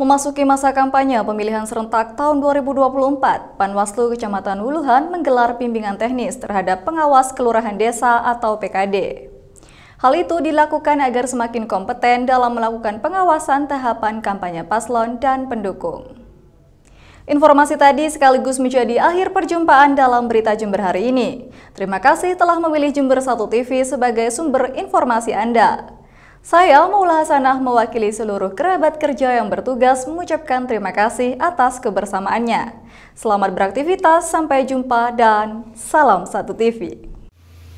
Memasuki masa kampanye pemilihan serentak tahun 2024, Panwaslu Kecamatan Wuluhan menggelar bimbingan teknis terhadap pengawas kelurahan desa atau PKD. Hal itu dilakukan agar semakin kompeten dalam melakukan pengawasan tahapan kampanye paslon dan pendukung. Informasi tadi sekaligus menjadi akhir perjumpaan dalam berita Jember hari ini. Terima kasih telah memilih Jember 1 TV sebagai sumber informasi Anda. Saya Maula Hasanah mewakili seluruh kerabat kerja yang bertugas mengucapkan terima kasih atas kebersamaannya. Selamat beraktivitas, sampai jumpa dan salam satu TV.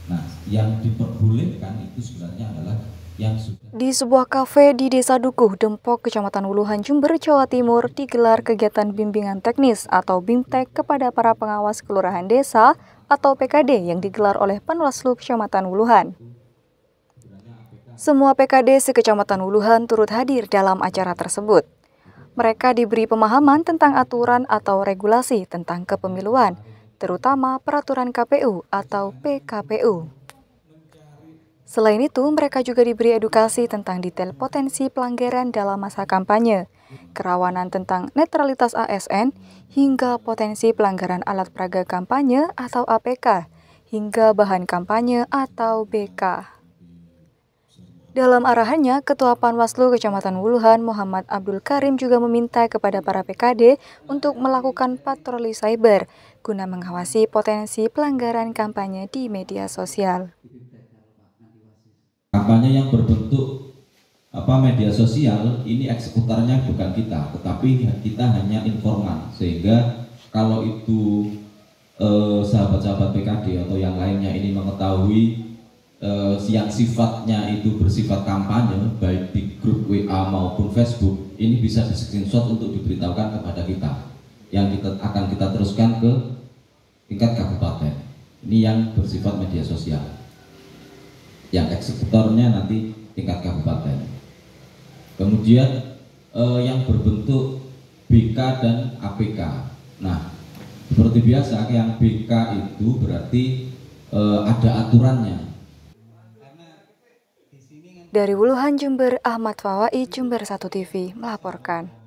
Nah, yang diperbolehkan itu sebenarnya adalah yang sudah di sebuah kafe di Desa Dukuh, Dempok, Kecamatan Uluhan, Jember, Jawa Timur, digelar kegiatan bimbingan teknis atau BIMTEK kepada para pengawas kelurahan desa atau PKD yang digelar oleh Panwaslu Kecamatan Uluhan. Semua PKD sekecamatan Wuluhan turut hadir dalam acara tersebut. Mereka diberi pemahaman tentang aturan atau regulasi tentang kepemiluan, terutama peraturan KPU atau PKPU. Selain itu, mereka juga diberi edukasi tentang detail potensi pelanggaran dalam masa kampanye, kerawanan tentang netralitas ASN, hingga potensi pelanggaran alat peraga kampanye atau APK, hingga bahan kampanye atau BK. Dalam arahannya, Ketua Panwaslu Kecamatan Wuluhan Muhammad Abdul Karim juga meminta kepada para PKD untuk melakukan patroli cyber guna mengawasi potensi pelanggaran kampanye di media sosial. Kampanye yang berbentuk apa media sosial ini eksekutornya bukan kita, tetapi kita hanya informan sehingga kalau itu eh, sahabat-sahabat eh, PKD atau yang lainnya ini mengetahui uh, yang sifatnya itu bersifat kampanye baik di grup WA maupun Facebook ini bisa di screenshot untuk diberitahukan kepada kita yang kita akan kita teruskan ke tingkat kabupaten ini yang bersifat media sosial yang eksekutornya nanti tingkat kabupaten kemudian uh, yang berbentuk BK dan APK nah seperti biasa yang BK itu berarti eh, ada aturannya dari Wuluhan Jember, Ahmad Fawai Jember 1 TV melaporkan.